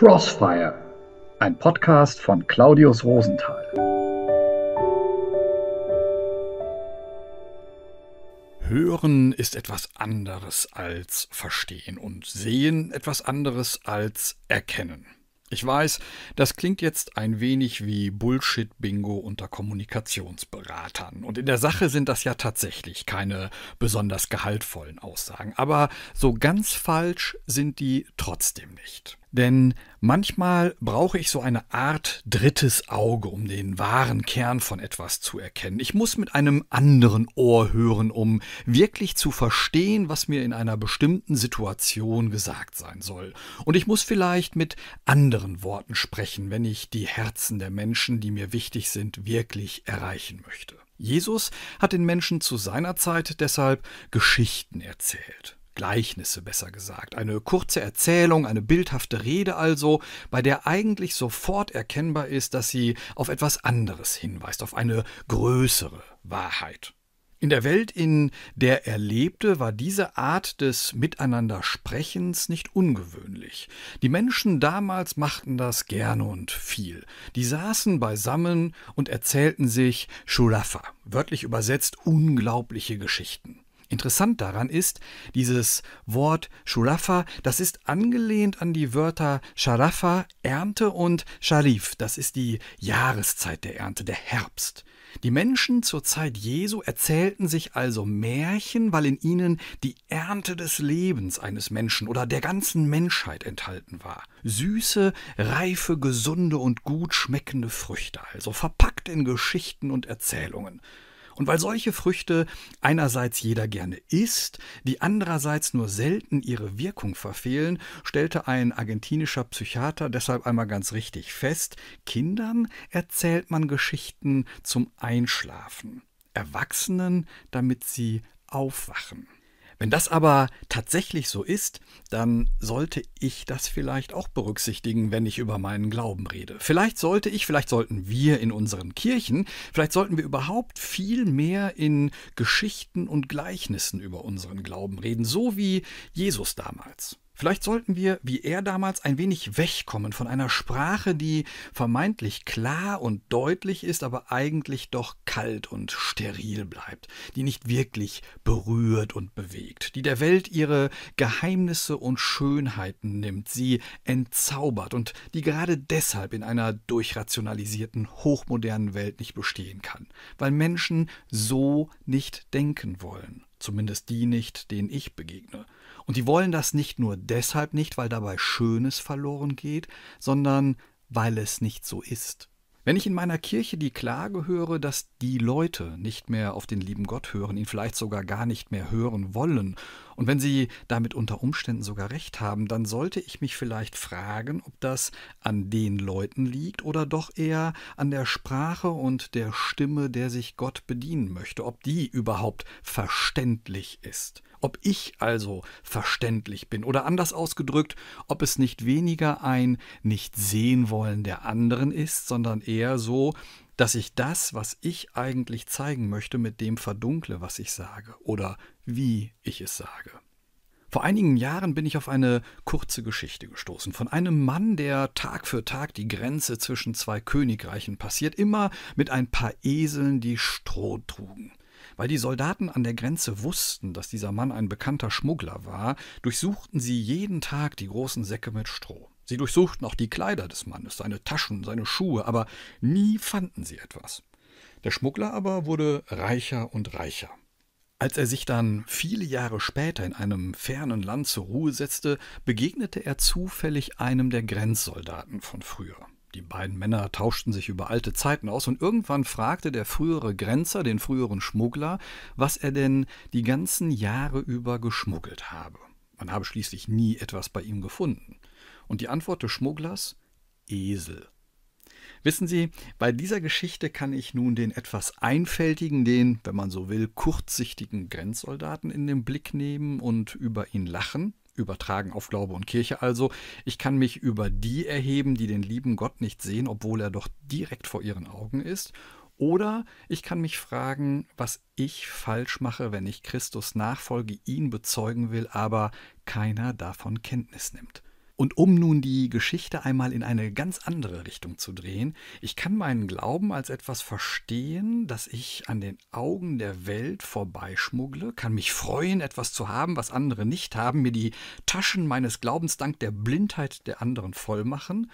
Crossfire, ein Podcast von Claudius Rosenthal. Hören ist etwas anderes als verstehen und sehen etwas anderes als erkennen. Ich weiß, das klingt jetzt ein wenig wie Bullshit-Bingo unter Kommunikationsberatern. Und in der Sache sind das ja tatsächlich keine besonders gehaltvollen Aussagen. Aber so ganz falsch sind die trotzdem nicht. Denn manchmal brauche ich so eine Art drittes Auge, um den wahren Kern von etwas zu erkennen. Ich muss mit einem anderen Ohr hören, um wirklich zu verstehen, was mir in einer bestimmten Situation gesagt sein soll. Und ich muss vielleicht mit anderen Worten sprechen, wenn ich die Herzen der Menschen, die mir wichtig sind, wirklich erreichen möchte. Jesus hat den Menschen zu seiner Zeit deshalb Geschichten erzählt. Gleichnisse besser gesagt. Eine kurze Erzählung, eine bildhafte Rede also, bei der eigentlich sofort erkennbar ist, dass sie auf etwas anderes hinweist, auf eine größere Wahrheit. In der Welt, in der er lebte, war diese Art des Miteinandersprechens nicht ungewöhnlich. Die Menschen damals machten das gerne und viel. Die saßen beisammen und erzählten sich Schulafa, wörtlich übersetzt unglaubliche Geschichten. Interessant daran ist, dieses Wort Shurafa, das ist angelehnt an die Wörter Sharafa, Ernte und Scharif, das ist die Jahreszeit der Ernte, der Herbst. Die Menschen zur Zeit Jesu erzählten sich also Märchen, weil in ihnen die Ernte des Lebens eines Menschen oder der ganzen Menschheit enthalten war. Süße, reife, gesunde und gut schmeckende Früchte, also verpackt in Geschichten und Erzählungen. Und weil solche Früchte einerseits jeder gerne isst, die andererseits nur selten ihre Wirkung verfehlen, stellte ein argentinischer Psychiater deshalb einmal ganz richtig fest, Kindern erzählt man Geschichten zum Einschlafen, Erwachsenen, damit sie aufwachen. Wenn das aber tatsächlich so ist, dann sollte ich das vielleicht auch berücksichtigen, wenn ich über meinen Glauben rede. Vielleicht sollte ich, vielleicht sollten wir in unseren Kirchen, vielleicht sollten wir überhaupt viel mehr in Geschichten und Gleichnissen über unseren Glauben reden, so wie Jesus damals. Vielleicht sollten wir, wie er damals, ein wenig wegkommen von einer Sprache, die vermeintlich klar und deutlich ist, aber eigentlich doch kalt und steril bleibt, die nicht wirklich berührt und bewegt, die der Welt ihre Geheimnisse und Schönheiten nimmt, sie entzaubert und die gerade deshalb in einer durchrationalisierten, hochmodernen Welt nicht bestehen kann, weil Menschen so nicht denken wollen. Zumindest die nicht, denen ich begegne. Und die wollen das nicht nur deshalb nicht, weil dabei Schönes verloren geht, sondern weil es nicht so ist. Wenn ich in meiner Kirche die Klage höre, dass die Leute nicht mehr auf den lieben Gott hören, ihn vielleicht sogar gar nicht mehr hören wollen und wenn Sie damit unter Umständen sogar recht haben, dann sollte ich mich vielleicht fragen, ob das an den Leuten liegt oder doch eher an der Sprache und der Stimme, der sich Gott bedienen möchte, ob die überhaupt verständlich ist. Ob ich also verständlich bin oder anders ausgedrückt, ob es nicht weniger ein Nicht-Sehen-Wollen der anderen ist, sondern eher so, dass ich das, was ich eigentlich zeigen möchte, mit dem verdunkle, was ich sage oder wie ich es sage. Vor einigen Jahren bin ich auf eine kurze Geschichte gestoßen von einem Mann, der Tag für Tag die Grenze zwischen zwei Königreichen passiert, immer mit ein paar Eseln, die Stroh trugen. Weil die Soldaten an der Grenze wussten, dass dieser Mann ein bekannter Schmuggler war, durchsuchten sie jeden Tag die großen Säcke mit Stroh. Sie durchsuchten auch die Kleider des Mannes, seine Taschen, seine Schuhe, aber nie fanden sie etwas. Der Schmuggler aber wurde reicher und reicher. Als er sich dann viele Jahre später in einem fernen Land zur Ruhe setzte, begegnete er zufällig einem der Grenzsoldaten von früher. Die beiden Männer tauschten sich über alte Zeiten aus und irgendwann fragte der frühere Grenzer den früheren Schmuggler, was er denn die ganzen Jahre über geschmuggelt habe. Man habe schließlich nie etwas bei ihm gefunden. Und die Antwort des Schmugglers? Esel. Wissen Sie, bei dieser Geschichte kann ich nun den etwas einfältigen, den, wenn man so will, kurzsichtigen Grenzsoldaten in den Blick nehmen und über ihn lachen, übertragen auf Glaube und Kirche also, ich kann mich über die erheben, die den lieben Gott nicht sehen, obwohl er doch direkt vor ihren Augen ist, oder ich kann mich fragen, was ich falsch mache, wenn ich Christus nachfolge, ihn bezeugen will, aber keiner davon Kenntnis nimmt. Und um nun die Geschichte einmal in eine ganz andere Richtung zu drehen, ich kann meinen Glauben als etwas verstehen, das ich an den Augen der Welt vorbeischmuggle, kann mich freuen, etwas zu haben, was andere nicht haben, mir die Taschen meines Glaubens dank der Blindheit der anderen vollmachen,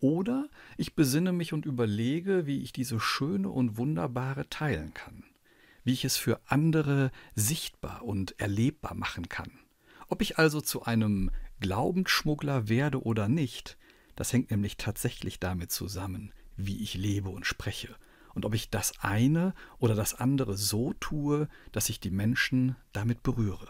oder ich besinne mich und überlege, wie ich diese schöne und wunderbare teilen kann, wie ich es für andere sichtbar und erlebbar machen kann. Ob ich also zu einem Glaubensschmuggler werde oder nicht, das hängt nämlich tatsächlich damit zusammen, wie ich lebe und spreche. Und ob ich das eine oder das andere so tue, dass ich die Menschen damit berühre.